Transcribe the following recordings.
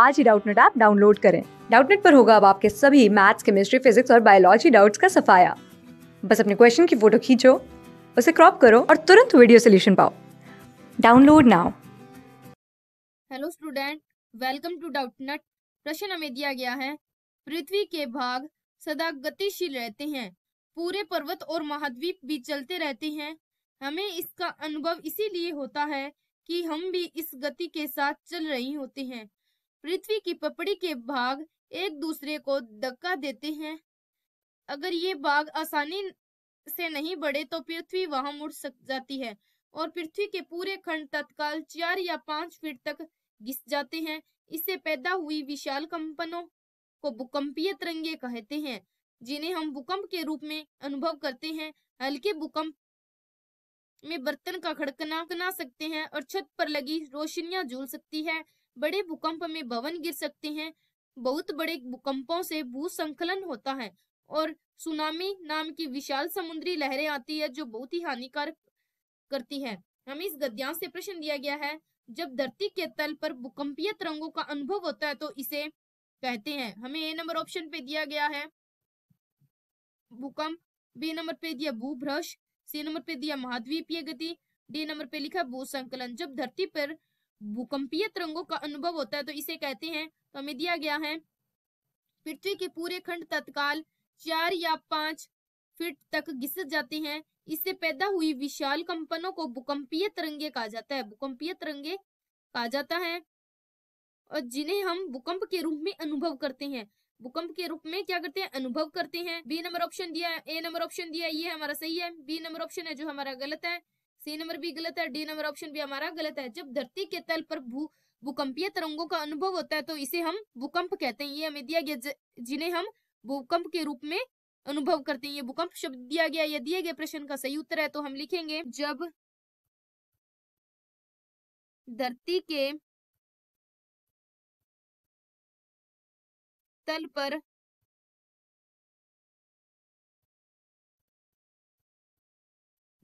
आज ही Doubtnut app download करें डाउटनेट पर होगा अब आपके सभी मैथ्स केमिस्ट्री फिजिक्स और बायोलॉजी डाउट्स का सफाया बस अपने क्वेश्चन की फोटो खींचो उसे क्रॉप करो और तुरंत वीडियो सोल्यूशन पाओ download now hello student welcome to Doubtnut प्रश्न हमें दिया गया है पृथ्वी के भाग सदा गतिशील रहते हैं पूरे पर्वत और महाद्वीप भी चलते रहते हैं हमें इसका अनुभव इसीलिए होता है कि हम भी इस गति के साथ चल रही होते हैं पृथ्वी की पपड़ी के भाग एक दूसरे को धक्का देते हैं अगर ये भाग आसानी से नहीं बढ़े तो पृथ्वी वहां मुड़ सक जाती है और पृथ्वी के पूरे खंड तत्काल चार या पांच फीट तक घिस जाते हैं इससे पैदा हुई विशाल कंपनों को भूकंपीय तरंगे कहते हैं जिन्हें हम भूकंप के रूप में अनुभव करते हैं हल्के भूकंप में बर्तन का खड़कना सकते हैं और छत पर लगी रोशनियां झूल सकती है बड़े भूकंप में भवन गिर सकते हैं बहुत बड़े भूकंपों से भू संकलन होता है और सुनामी नाम की विशाल समुद्री लहरें आती है जो बहुत ही हानिकारक करती है हमें इस गद्यांश से प्रश्न दिया गया है जब धरती के तल पर भूकंपीय तरंगों का अनुभव होता है तो इसे कहते हैं हमें ए नंबर ऑप्शन पे दिया गया है भूकंप बी नंबर पे दिया भूभ्रश सी नंबर पे दिया महाद्वीपीय गति डी नंबर पे लिखा भू संकलन जब धरती पर भूकंपीय तरंगों का अनुभव होता है तो इसे कहते हैं तो हमें दिया गया है पृथ्वी के पूरे खंड तत्काल चार या पांच फीट तक घिस जाते हैं इससे पैदा हुई विशाल कंपनों को भूकंपीय तरंगे कहा जाता है भूकंपीय तरंगे कहा जाता है और जिन्हें हम भूकंप के रूप में अनुभव करते हैं भूकंप के रूप में क्या करते हैं अनुभव करते हैं बी नंबर ऑप्शन दिया है ए नंबर ऑप्शन दिया ये हमारा सही है बी नंबर ऑप्शन है जो हमारा गलत है सी नंबर भी गलत है डी नंबर ऑप्शन भी हमारा गलत है जब धरती के तल पर भू भूकंपीय तरंगों का अनुभव होता है तो इसे हम भूकंप कहते हैं ये हमें दिया गया जिन्हें हम भूकंप के रूप में अनुभव करते हैं ये भूकंप शब्द दिया गया या दिए गए प्रश्न का सही उत्तर है तो हम लिखेंगे जब धरती के तल पर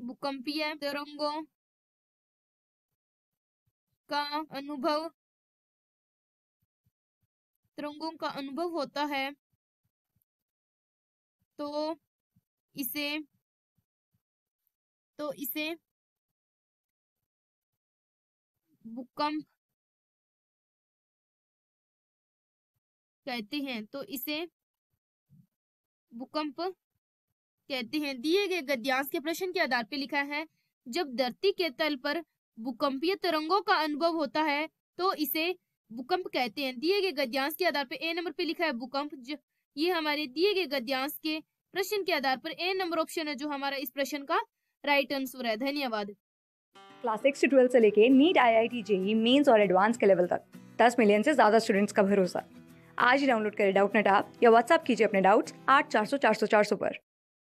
भूकंपीय तरंगों का अनुभव तरंगों का अनुभव होता है तो इसे तो इसे भूकंप कहते हैं तो इसे भूकंप कहते हैं दिए गए गद्यांश के प्रश्न के आधार पर लिखा है जब धरती के तल पर भूकंपीय तरंगों का अनुभव होता है तो इसे भूकंप कहते हैं दिए गए गद्यांश के आधार पर ए नंबर पे लिखा है भूकंप ये हमारे दिए गए गद्यांश के प्रश्न के आधार पर ए नंबर ऑप्शन है जो हमारा इस प्रश्न का राइट आंसर है धन्यवाद क्लास सिक्स से ट्वेल्थ से लेके NEET I I T JEE mains और एडवांस के लेवल तक दस मिलियन से ज्यादा स्टूडेंट्स का भरोसा आज ही डाउनलोड करें डाउट नेट आप या व्हाट्सअप कीजिए अपने डाउट्स आठ चार सौ चार सौ चार सौ पर